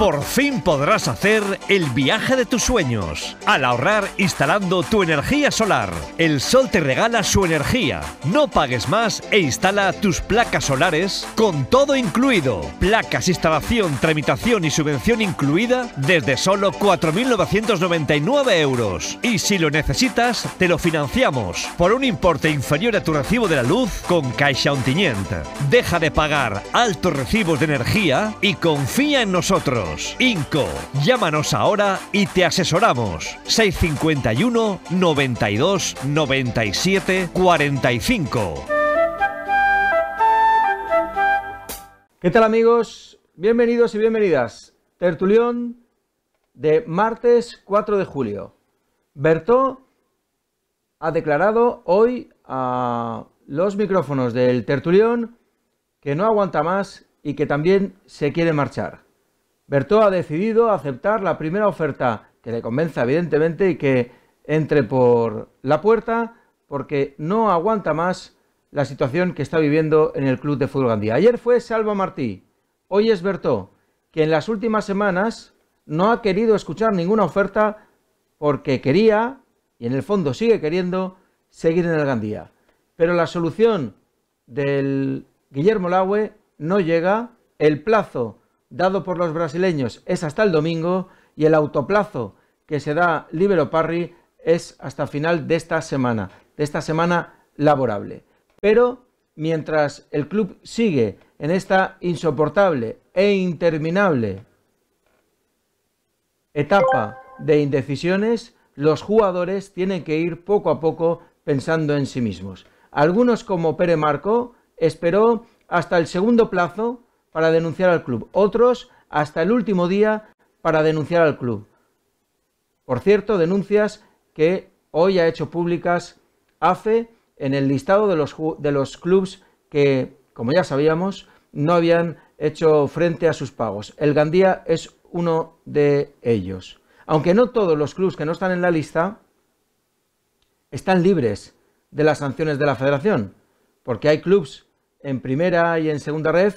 Por fin podrás hacer el viaje de tus sueños al ahorrar instalando tu energía solar. El sol te regala su energía. No pagues más e instala tus placas solares con todo incluido. Placas, instalación, tramitación y subvención incluida desde solo 4.999 euros. Y si lo necesitas, te lo financiamos por un importe inferior a tu recibo de la luz con Caixa Ontinient. Deja de pagar altos recibos de energía y confía en nosotros. Inco, llámanos ahora y te asesoramos. 651 92 97 45. ¿Qué tal amigos? Bienvenidos y bienvenidas. Tertulión de martes 4 de julio. Bertó ha declarado hoy a los micrófonos del Tertulión que no aguanta más y que también se quiere marchar. Bertó ha decidido aceptar la primera oferta que le convenza evidentemente y que entre por la puerta porque no aguanta más la situación que está viviendo en el club de fútbol Gandía. Ayer fue Salva Martí, hoy es Bertó, que en las últimas semanas no ha querido escuchar ninguna oferta porque quería, y en el fondo sigue queriendo, seguir en el Gandía. Pero la solución del Guillermo Laue no llega, el plazo dado por los brasileños es hasta el domingo y el autoplazo que se da Libero Parry es hasta final de esta semana, de esta semana laborable. Pero mientras el club sigue en esta insoportable e interminable etapa de indecisiones, los jugadores tienen que ir poco a poco pensando en sí mismos. Algunos como Pere Marco esperó hasta el segundo plazo para denunciar al club, otros hasta el último día para denunciar al club. Por cierto, denuncias que hoy ha hecho públicas AFE en el listado de los, de los clubes que, como ya sabíamos, no habían hecho frente a sus pagos. El Gandía es uno de ellos. Aunque no todos los clubes que no están en la lista están libres de las sanciones de la federación, porque hay clubes en primera y en segunda red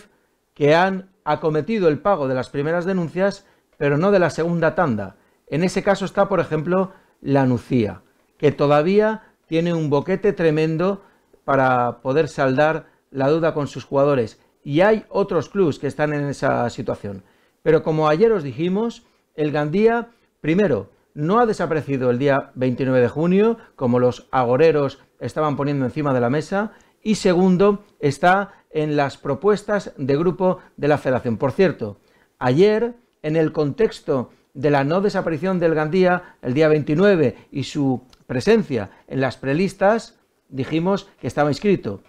que han acometido el pago de las primeras denuncias, pero no de la segunda tanda. En ese caso está, por ejemplo, la Nucía, que todavía tiene un boquete tremendo para poder saldar la duda con sus jugadores. Y hay otros clubes que están en esa situación. Pero como ayer os dijimos, el Gandía, primero, no ha desaparecido el día 29 de junio, como los agoreros estaban poniendo encima de la mesa, y segundo, está en las propuestas de grupo de la Federación. Por cierto, ayer, en el contexto de la no desaparición del Gandía el día 29 y su presencia en las prelistas, dijimos que estaba inscrito.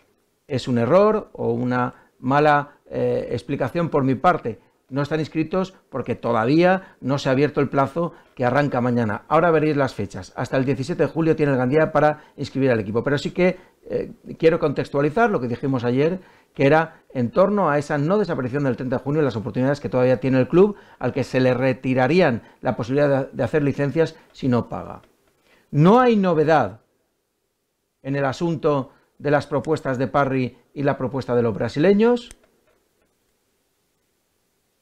Es un error o una mala eh, explicación por mi parte. No están inscritos porque todavía no se ha abierto el plazo que arranca mañana. Ahora veréis las fechas. Hasta el 17 de julio tiene el Gandía para inscribir al equipo. Pero sí que eh, quiero contextualizar lo que dijimos ayer, que era en torno a esa no desaparición del 30 de junio y las oportunidades que todavía tiene el club, al que se le retirarían la posibilidad de hacer licencias si no paga. No hay novedad en el asunto de las propuestas de Parry y la propuesta de los brasileños.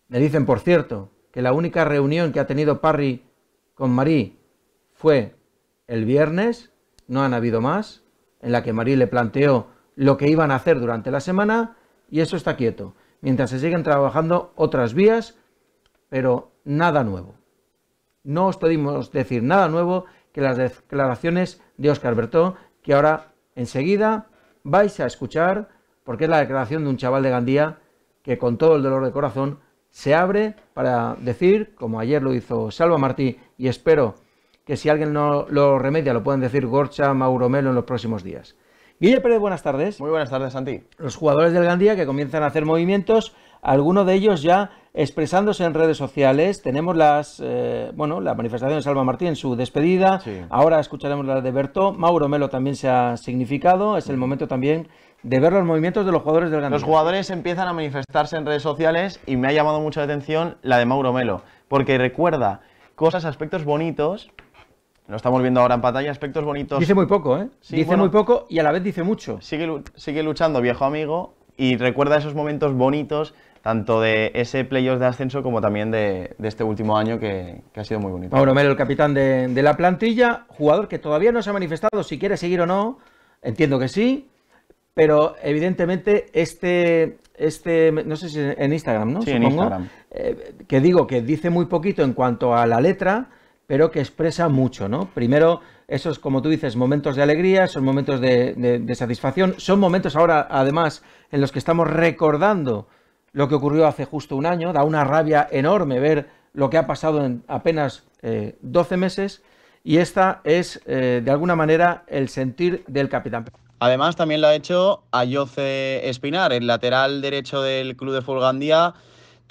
Me dicen, por cierto, que la única reunión que ha tenido Parry con Marí fue el viernes, no han habido más en la que Marie le planteó lo que iban a hacer durante la semana y eso está quieto, mientras se siguen trabajando otras vías, pero nada nuevo. No os podemos decir nada nuevo que las declaraciones de Óscar Bertó, que ahora enseguida vais a escuchar, porque es la declaración de un chaval de Gandía que con todo el dolor de corazón se abre para decir, como ayer lo hizo Salva Martí y espero que si alguien no lo remedia lo pueden decir Gorcha, Mauro Melo en los próximos días. Guille Pérez, buenas tardes. Muy buenas tardes, Santi. Los jugadores del Gandía que comienzan a hacer movimientos, algunos de ellos ya expresándose en redes sociales. Tenemos las, eh, bueno, la manifestación de Salva Martín en su despedida. Ahora escucharemos la de Berto. Mauro Melo también se ha significado. Es el momento también de ver los movimientos de los jugadores del Gandía. Los jugadores empiezan a manifestarse en redes sociales y me ha llamado mucha atención la de Mauro Melo, porque recuerda cosas, aspectos bonitos lo estamos viendo ahora en pantalla, aspectos bonitos. Dice muy poco, ¿eh? dice muy poco y a la vez dice mucho. Sigue, sigue luchando, viejo amigo, y recuerda esos momentos bonitos, tanto de ese playoff de ascenso como también de, este último año que, ha sido muy bonito. Mauro Melo, el capitán de, la plantilla, jugador que todavía no se ha manifestado si quiere seguir o no, entiendo que sí, pero evidentemente este, este no sé si en Instagram, ¿no? Sí, en Instagram. Eh, que digo que dice muy poquito en cuanto a la letra pero que expresa mucho, ¿no? Primero, esos, como tú dices, momentos de alegría, son momentos de, satisfacción, son momentos ahora, además, en los que estamos recordando lo que ocurrió hace justo un año, da una rabia enorme ver lo que ha pasado en apenas 12 eh, meses, y esta es, eh, de alguna manera, el sentir del capitán. Además, también lo ha hecho Ayoce Espinar, el lateral derecho del Club de Fulgandía,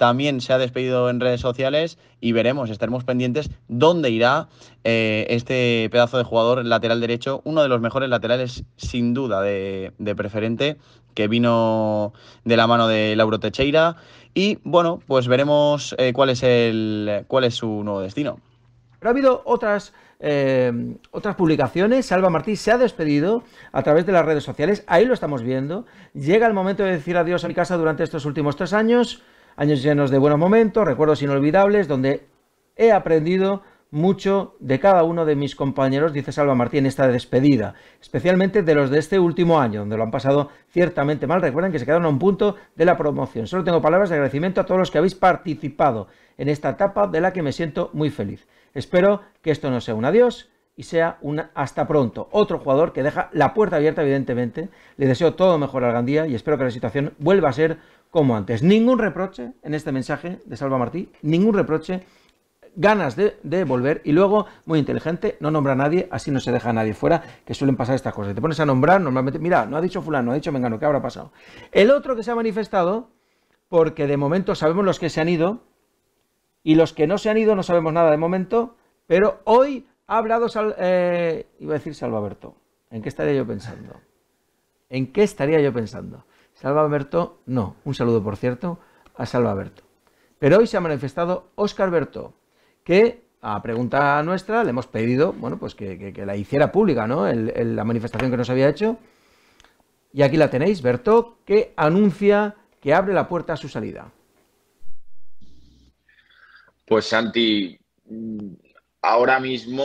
también se ha despedido en redes sociales y veremos, estaremos pendientes dónde irá eh, este pedazo de jugador lateral derecho, uno de los mejores laterales sin duda de, preferente que vino de la mano de Lauro Techeira y bueno, pues veremos eh, cuál, es el, cuál es su nuevo destino. Pero ha habido otras, eh, otras publicaciones. Salva Martí se ha despedido a través de las redes sociales. Ahí lo estamos viendo. Llega el momento de decir adiós a mi casa durante estos últimos tres años años llenos de buenos momentos, recuerdos inolvidables, donde he aprendido mucho de cada uno de mis compañeros, dice Salva Martín, esta despedida, especialmente de los de este último año, donde lo han pasado ciertamente mal. Recuerden que se quedaron a un punto de la promoción. Solo tengo palabras de agradecimiento a todos los que habéis participado en esta etapa de la que me siento muy feliz. Espero que esto no sea un adiós y sea un hasta pronto. Otro jugador que deja la puerta abierta, evidentemente. Le deseo todo mejor al Gandía y espero que la situación vuelva a ser como antes. Ningún reproche en este mensaje de Salva Martí, ningún reproche, ganas de, volver y luego, muy inteligente, no nombra a nadie, así no se deja a nadie fuera, que suelen pasar estas cosas. Te pones a nombrar, normalmente, mira, no ha dicho fulano, no ha dicho mengano, ¿qué habrá pasado? El otro que se ha manifestado, porque de momento sabemos los que se han ido y los que no se han ido no sabemos nada de momento, pero hoy ha hablado, eh, iba a decir Salvaberto, ¿en qué estaría yo pensando? ¿En qué estaría yo pensando? Salva Berto, no. Un saludo, por cierto, a Salva Berto. Pero hoy se ha manifestado Óscar Berto, que a pregunta nuestra le hemos pedido, bueno, pues que, la hiciera pública, ¿no? la manifestación que nos había hecho. Y aquí la tenéis, Berto, que anuncia que abre la puerta a su salida. Pues Santi, mm, ahora mismo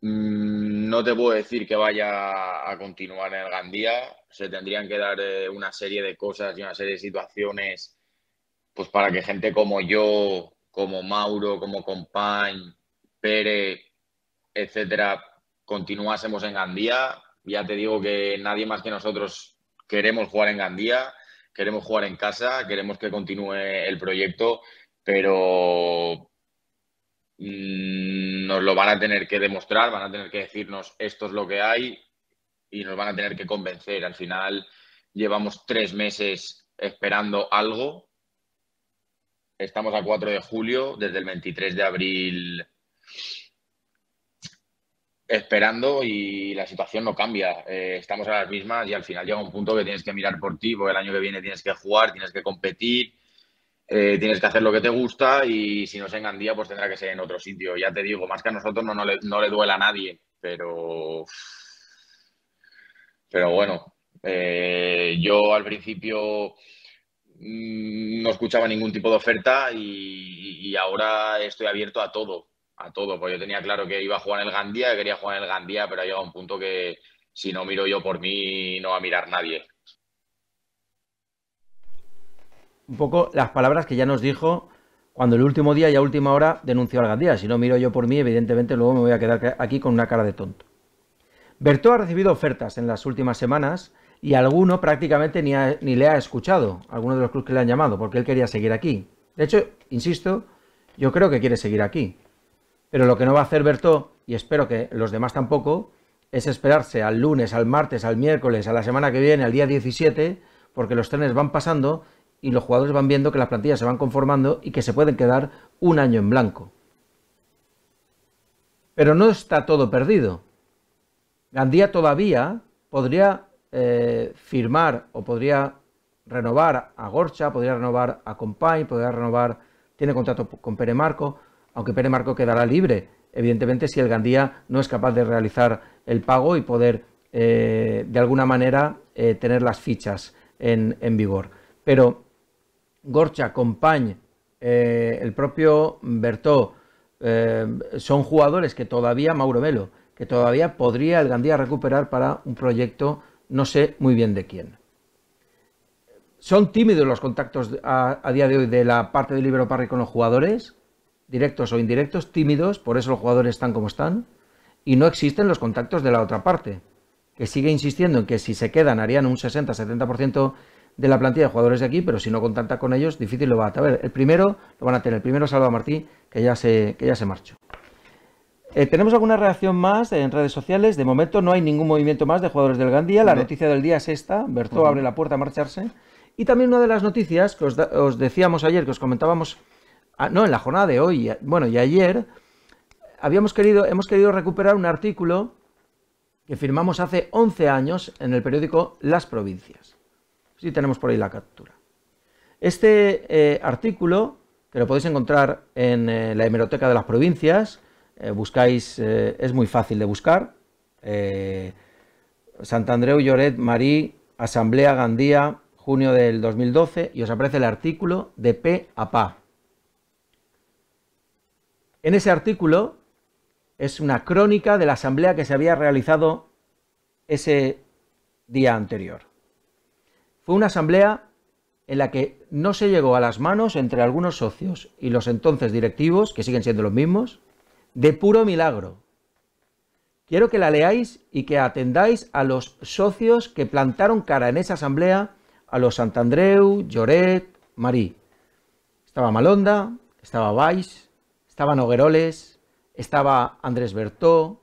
mm, no te puedo decir que vaya a continuar en el Gandía. Se tendrían que dar eh, una serie de cosas y una serie de situaciones pues para que gente como yo, como Mauro, como Compañ, Pere, etcétera, continuásemos en Gandía. Ya te digo que nadie más que nosotros queremos jugar en Gandía, queremos jugar en casa, queremos que continúe el proyecto, pero Mm, nos lo van a tener que demostrar, van a tener que decirnos esto es lo que hay y nos van a tener que convencer. Al final llevamos tres meses esperando algo. Estamos a 4 de julio, desde el 23 de abril esperando y la situación no cambia. Eh, estamos a las mismas y al final llega un punto que tienes que mirar por ti, porque el año que viene tienes que jugar, tienes que competir eh, tienes que hacer lo que te gusta y si no es en Gandía, pues tendrá que ser en otro sitio. Ya te digo, más que a nosotros no, no, le, no le duela a nadie, pero. Pero bueno, eh, yo al principio mm, no escuchaba ningún tipo de oferta y, ahora estoy abierto a todo, a todo, porque yo tenía claro que iba a jugar en el Gandía, quería jugar en el Gandía, pero ha llegado un punto que si no miro yo por mí, no va a mirar nadie. un poco las palabras que ya nos dijo cuando el último día y a última hora denunció al Algandía. Si no miro yo por mí, evidentemente luego me voy a quedar aquí con una cara de tonto. Bertó ha recibido ofertas en las últimas semanas y alguno prácticamente ni, le ha escuchado, alguno de los clubes que le han llamado, porque él quería seguir aquí. De hecho, insisto, yo creo que quiere seguir aquí. Pero lo que no va a hacer Bertó, y espero que los demás tampoco, es esperarse al lunes, al martes, al miércoles, a la semana que viene, al día 17, porque los trenes van pasando y los jugadores van viendo que las plantillas se van conformando y que se pueden quedar un año en blanco. Pero no está todo perdido. Gandía todavía podría eh, firmar o podría renovar a Gorcha, podría renovar a Compay, podría renovar, tiene contrato con Pere Marco, aunque Pere Marco quedará libre, evidentemente, si el Gandía no es capaz de realizar el pago y poder, eh, de alguna manera, eh, tener las fichas en, en vigor. Pero Gorcha, Compañ, eh, el propio Bertó, eh, son jugadores que todavía, Mauro Melo, que todavía podría el Gandía recuperar para un proyecto no sé muy bien de quién. Son tímidos los contactos a, día de hoy de la parte de Libero Parry con los jugadores, directos o indirectos, tímidos, por eso los jugadores están como están, y no existen los contactos de la otra parte, que sigue insistiendo en que si se quedan harían un 60-70% de la plantilla de jugadores de aquí, pero si no contacta con ellos, difícil lo va a tener. El primero lo van a tener, el primero Salva Martí, que ya se, que ya se marchó. Eh, tenemos alguna reacción más en redes sociales. De momento no hay ningún movimiento más de jugadores del Gandía. La noticia del día es esta. Bertó abre la puerta a marcharse. Y también una de las noticias que os, decíamos ayer, que os comentábamos, ah, no, en la jornada de hoy, bueno, y ayer, habíamos querido, hemos querido recuperar un artículo que firmamos hace 11 años en el periódico Las Provincias tenemos por ahí la captura. Este eh, artículo, que lo podéis encontrar en eh, la hemeroteca de las provincias, eh, buscáis, es muy fácil de buscar, Santandreu, Lloret, Marí, Asamblea, Gandía, junio del 2012, y os aparece el artículo de P a PA. En ese artículo es una crónica de la asamblea que se había realizado ese día anterior. Fue una asamblea en la que no se llegó a las manos entre algunos socios y los entonces directivos, que siguen siendo los mismos, de puro milagro. Quiero que la leáis y que atendáis a los socios que plantaron cara en esa asamblea, a los Santandreu, Lloret, Marí. Estaba Malonda, estaba Valls, estaba Nogueroles, estaba Andrés Bertó.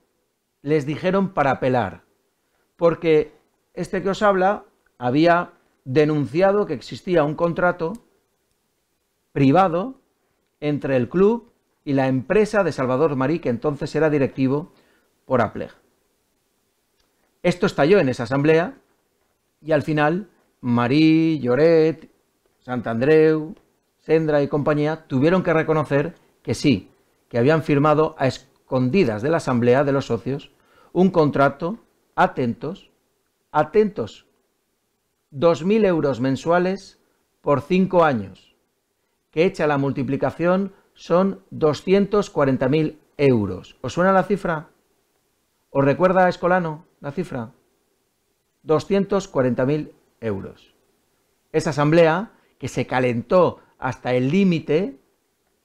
Les dijeron para apelar, porque este que os habla había denunciado que existía un contrato privado entre el club y la empresa de Salvador Marí, que entonces era directivo por Apleg. Esto estalló en esa asamblea y al final Marí, Lloret, Santandreu, Sendra y compañía tuvieron que reconocer que sí, que habían firmado a escondidas de la asamblea de los socios un contrato atentos, atentos 2.000 euros mensuales por 5 años, que hecha la multiplicación son 240.000 euros. ¿Os suena la cifra? ¿Os recuerda a Escolano la cifra? 240.000 euros. Esa asamblea, que se calentó hasta el límite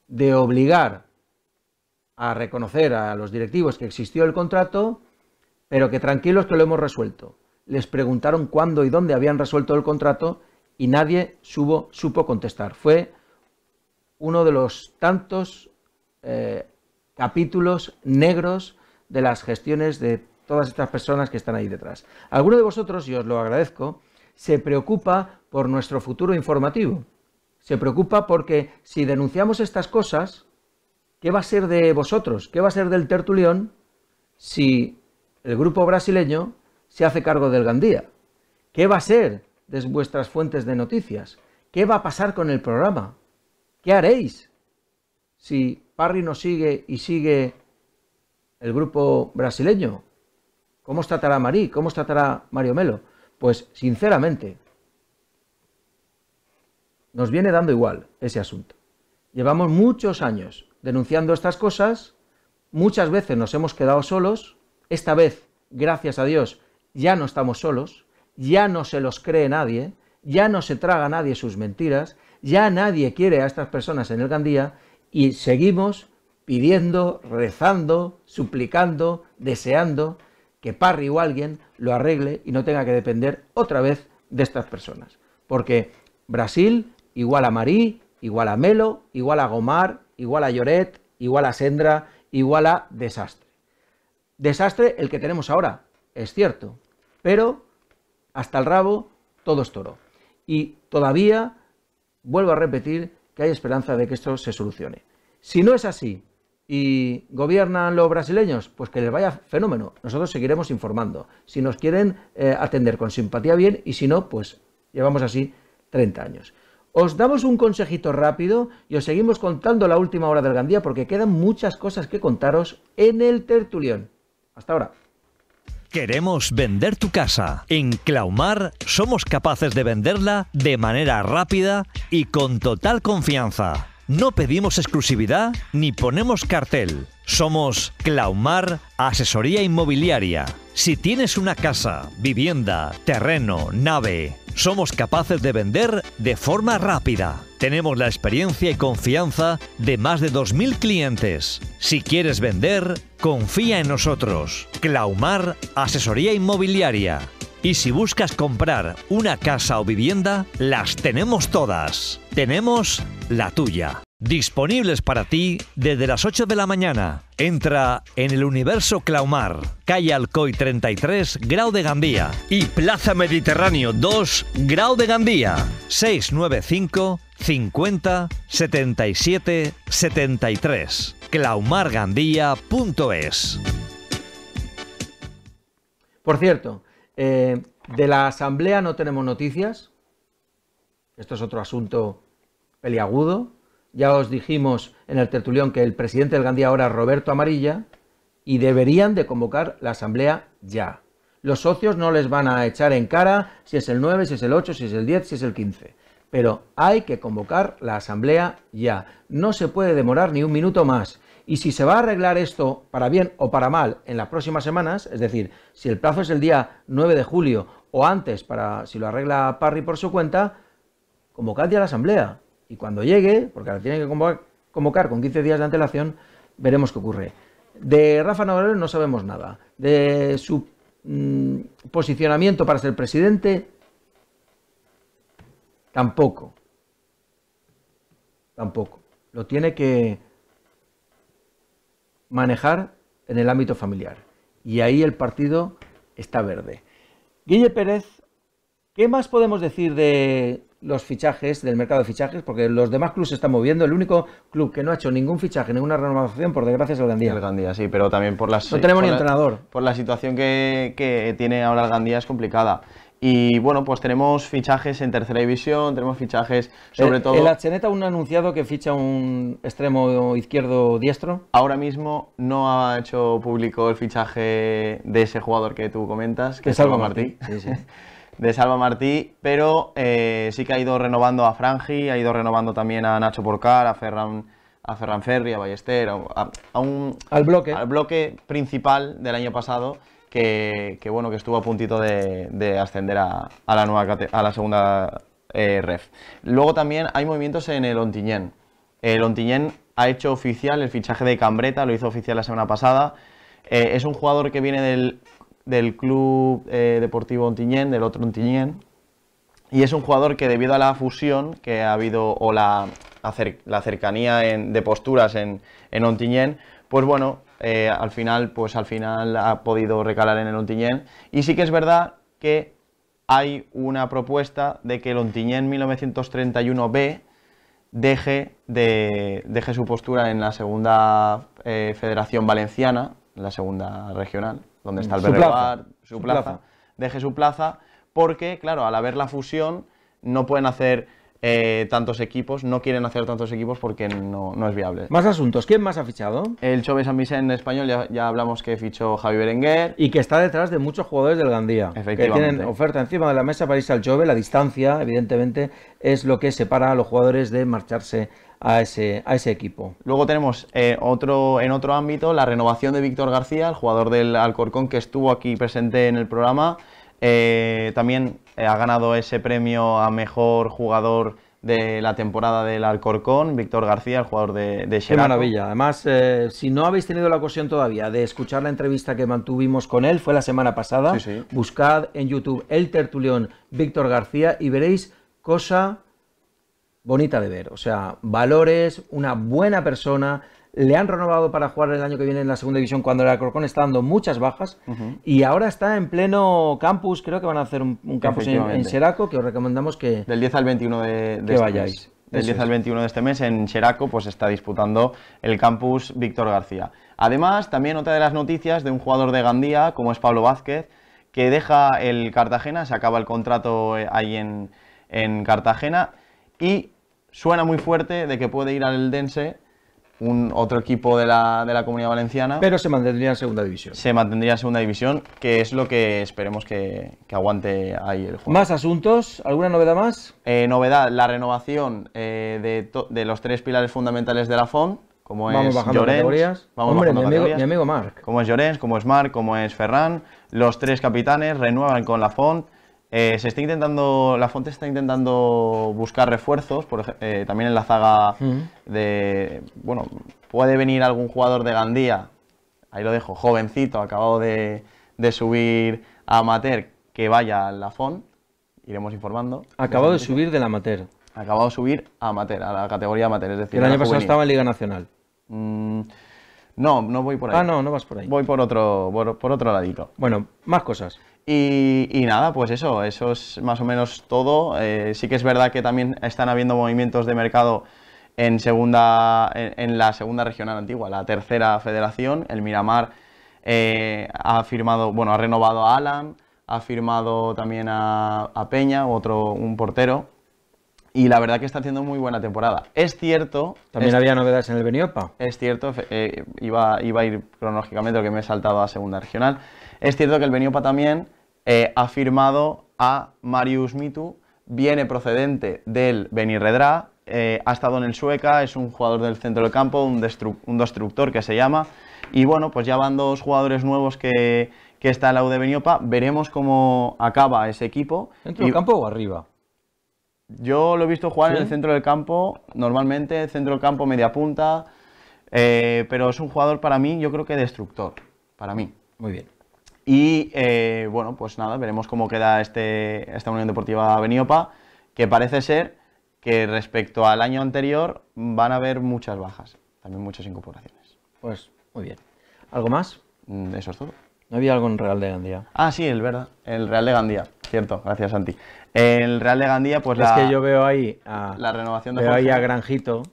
de obligar a reconocer a los directivos que existió el contrato, pero que tranquilos que lo hemos resuelto les preguntaron cuándo y dónde habían resuelto el contrato y nadie supo contestar. Fue uno de los tantos eh, capítulos negros de las gestiones de todas estas personas que están ahí detrás. Alguno de vosotros, y os lo agradezco, se preocupa por nuestro futuro informativo. Se preocupa porque si denunciamos estas cosas, ¿qué va a ser de vosotros? ¿Qué va a ser del tertulión si el grupo brasileño se hace cargo del Gandía? ¿Qué va a ser de vuestras fuentes de noticias? ¿Qué va a pasar con el programa? ¿Qué haréis? Si Parry no sigue y sigue el grupo brasileño, ¿cómo os tratará Marí? ¿Cómo os tratará Mario Melo? Pues sinceramente, nos viene dando igual ese asunto. Llevamos muchos años denunciando estas cosas, muchas veces nos hemos quedado solos, esta vez, gracias a Dios, ya no estamos solos, ya no se los cree nadie, ya no se traga nadie sus mentiras, ya nadie quiere a estas personas en el Gandía y seguimos pidiendo, rezando, suplicando, deseando que Parry o alguien lo arregle y no tenga que depender otra vez de estas personas. Porque Brasil igual a Marí, igual a Melo, igual a Gomar, igual a Lloret, igual a Sendra, igual a desastre. Desastre el que tenemos ahora, es cierto, pero hasta el rabo todo es toro. Y todavía, vuelvo a repetir, que hay esperanza de que esto se solucione. Si no es así y gobiernan los brasileños, pues que les vaya fenómeno. Nosotros seguiremos informando. Si nos quieren eh, atender con simpatía, bien, y si no, pues llevamos así 30 años. Os damos un consejito rápido y os seguimos contando la última hora del Gandía porque quedan muchas cosas que contaros en el tertulión. Hasta ahora. Queremos vender tu casa. En Claumar somos capaces de venderla de manera rápida y con total confianza. No pedimos exclusividad ni ponemos cartel. Somos Claumar Asesoría Inmobiliaria. Si tienes una casa, vivienda, terreno, nave, somos capaces de vender de forma rápida. Tenemos la experiencia y confianza de más de 2.000 clientes. Si quieres vender, confía en nosotros. Claumar Asesoría Inmobiliaria. Y si buscas comprar una casa o vivienda, las tenemos todas. Tenemos la tuya. Disponibles para ti desde las 8 de la mañana. Entra en el Universo Claumar, calle Alcoy 33, Grau de Gandía. Y Plaza Mediterráneo 2, Grau de Gandía. 695 50 77 73. claumargandía.es. Por cierto, eh, de la Asamblea no tenemos noticias. Esto es otro asunto peliagudo ya os dijimos en el tertulión que el presidente del Gandía ahora es Roberto Amarilla y deberían de convocar la asamblea ya. Los socios no les van a echar en cara si es el 9, si es el 8, si es el 10, si es el 15. Pero hay que convocar la asamblea ya. No se puede demorar ni un minuto más. Y si se va a arreglar esto para bien o para mal en las próximas semanas, es decir, si el plazo es el día 9 de julio o antes para si lo arregla Parry por su cuenta, convocad ya la asamblea. Y cuando llegue, porque la tiene que convocar, con 15 días de antelación, veremos qué ocurre. De Rafa Navarro no sabemos nada. De su mm, posicionamiento para ser presidente, tampoco. Tampoco. Lo tiene que manejar en el ámbito familiar. Y ahí el partido está verde. Guille Pérez, ¿qué más podemos decir de los fichajes del mercado de fichajes, porque los demás clubes se están moviendo. El único club que no ha hecho ningún fichaje, ninguna renovación, por desgracia, es el Gandía. El Gandía, sí, pero también por las. No tenemos ni entrenador. Por la situación que, que tiene ahora el Gandía es complicada. Y bueno, pues tenemos fichajes en tercera división, tenemos fichajes sobre todo. ¿El Acheneta aún ha anunciado que ficha un extremo izquierdo diestro? Ahora mismo no ha hecho público el fichaje de ese jugador que tú comentas, que es Salva Martí. Martí. Sí, sí. de Salva Martí, pero eh, sí que ha ido renovando a Franji, ha ido renovando también a Nacho Porcar, a Ferran, a Ferran Ferri, a Ballester, a, un, al, bloque. al bloque principal del año pasado. Que, bueno, que estuvo a puntito de, ascender a, la nueva a la segunda eh, ref. Luego también hay movimientos en el Ontiñén. El Ontiñén ha hecho oficial el fichaje de Cambreta, lo hizo oficial la semana pasada. Eh, es un jugador que viene del del Club eh, Deportivo Ontiñén, del otro Ontiñén. Y es un jugador que debido a la fusión que ha habido o la, cercanía de posturas en, en Ontiñén, pues bueno, eh, al final, pues al final ha podido recalar en el Ontiñén. Y sí que es verdad que hay una propuesta de que el Ontiñén 1931B deje, de, deje su postura en la segunda eh, Federación Valenciana, la segunda regional donde mm. está el su su, plaza, deje su plaza, porque, claro, al haber la fusión, no pueden hacer eh, tantos equipos, no quieren hacer tantos equipos porque no, no, es viable. Más asuntos, ¿quién más ha fichado? El Chove San Vicente en español, ya, hablamos que fichó Javi Berenguer. Y que está detrás de muchos jugadores del Gandía. Efectivamente. Que tienen oferta encima de la mesa para irse al Chove, la distancia, evidentemente, es lo que separa a los jugadores de marcharse a ese, a ese equipo. Luego tenemos eh, otro, en otro ámbito la renovación de Víctor García, el jugador del Alcorcón que estuvo aquí presente en el programa. Eh, también eh, ha ganado ese premio a mejor jugador de la temporada del Alcorcón, Víctor García, el jugador de, de Qué maravilla. Además, si no habéis tenido la ocasión todavía de escuchar la entrevista que mantuvimos con él, fue la semana pasada, buscad en YouTube el tertulión Víctor García y veréis cosa bonita de ver. O sea, valores, una buena persona. Le han renovado para jugar el año que viene en la segunda división cuando el Alcorcón está dando muchas bajas y ahora está en pleno campus, creo que van a hacer un, campus en, Xeraco que os recomendamos que... Del 10 al 21 de, este vayáis. Mes. Del 10 al 21 de este mes en Seraco pues está disputando el campus Víctor García. Además, también otra de las noticias de un jugador de Gandía como es Pablo Vázquez que deja el Cartagena, se acaba el contrato eh, ahí en, en Cartagena y suena muy fuerte de que puede ir al Eldense, un otro equipo de la, Comunidad Valenciana. Pero se mantendría en segunda división. Se mantendría en segunda división, que es lo que esperemos que, aguante ahí el juego. ¿Más asuntos? ¿Alguna novedad más? Eh, novedad, la renovación eh, de, los tres pilares fundamentales de la FON, como es bajando Llorens, mi, amigo, Marc. Como es Llorens, como es Marc, como es Ferran. Los tres capitanes renuevan con la FON eh, se está intentando, la Fonte está intentando buscar refuerzos, por, eh, también en la zaga de, bueno, puede venir algún jugador de Gandía, ahí lo dejo, jovencito, acabado de, subir a Amateur, que vaya a la Font, iremos informando. Acabado de subir del Amateur. Acabado de subir a Amateur, a la categoría Amateur, es decir, El año pasado estaba en Liga Nacional. Mm, no, no voy por ahí. Ah, no, no vas por ahí. Voy por otro, por, otro ladito. Bueno, más cosas. Y, nada, pues eso, eso es más o menos todo. Eh, sí que es verdad que también están habiendo movimientos de mercado en, segunda, en, la segunda regional antigua, la tercera federación. El Miramar eh, ha firmado, bueno, ha renovado a Alan, ha firmado también a, a Peña, otro, un portero y la verdad que está haciendo muy buena temporada. Es cierto... También había novedades en el Beniopa. Es cierto, eh, iba, iba a ir cronológicamente lo que me he saltado a segunda regional. Es cierto que el Beniopa también eh, ha firmado a Marius Mitu, viene procedente del Benirredra. Eh, ha estado en el Sueca, es un jugador del centro del campo, un, destructor que se llama. Y bueno, pues ya van dos jugadores nuevos que, que está en la U de Beniopa. Veremos cómo acaba ese equipo. ¿Dentro del campo o arriba? Yo lo he visto jugar en el centro del campo, normalmente centro del campo, media punta, eh, pero es un jugador para mí, yo creo que destructor, para mí. Muy bien. Y eh, bueno, pues nada, veremos cómo queda este, esta Unión Deportiva Beniopa, que parece ser que respecto al año anterior van a haber muchas bajas, también muchas incorporaciones. Pues muy bien. ¿Algo más? Mm, eso es todo. No había algo en Real de Gandía. Ah, sí, el verdad. El Real de Gandía, cierto, gracias Santi. El Real de Gandía, pues es que yo veo ahí a. La renovación de Granjito,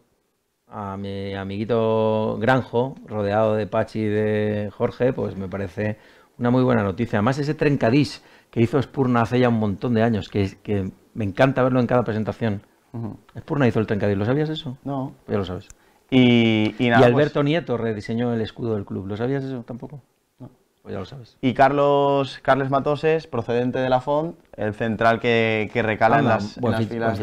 a mi amiguito Granjo, rodeado de Pachi y de Jorge, pues me parece una muy buena noticia. Además, ese trencadís que hizo Spurna hace ya un montón de años, que, que me encanta verlo en cada presentación. Spurna hizo el trencadís, ¿lo sabías eso? No. Ya lo sabes. Y, pues Alberto Nieto rediseñó el escudo del club, ¿lo sabías eso tampoco? Pues y Carlos, Carles Matoses, procedente de la Font, el central que, que recala en las, filas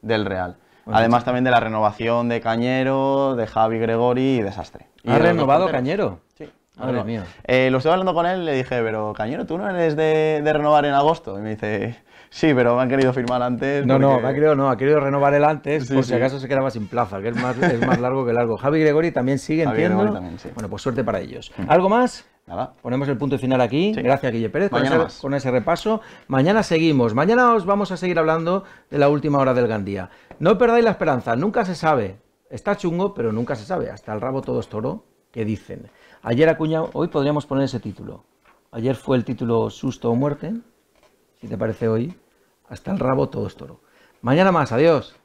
del Real. Además también de la renovación de Cañero, de Javi Gregori y Desastre. ¿Ha renovado Cañero? Sí. Madre eh, lo estoy hablando con él, le dije, pero Cañero, ¿tú no eres de, renovar en agosto? Y me dice, sí, pero me han querido firmar antes. No, no, me ha querido, no, ha querido renovar el antes, por si acaso se quedaba sin plaza, que es más, más largo que largo. Javi Gregori también sigue, Javi entiendo. Bueno, pues suerte para ellos. ¿Algo más? Nada. Ponemos el punto final aquí. Gracias, Guille Pérez, con, ese, repaso. Mañana seguimos. Mañana os vamos a seguir hablando de la última hora del Gandía. No perdáis la esperanza, nunca se sabe. Está chungo, pero nunca se sabe. Hasta el rabo todo es toro, que dicen. Ayer acuña hoy podríamos poner ese título. Ayer fue el título Susto o Muerte. Si te parece hoy, hasta el rabo todo es toro. Mañana más, adiós.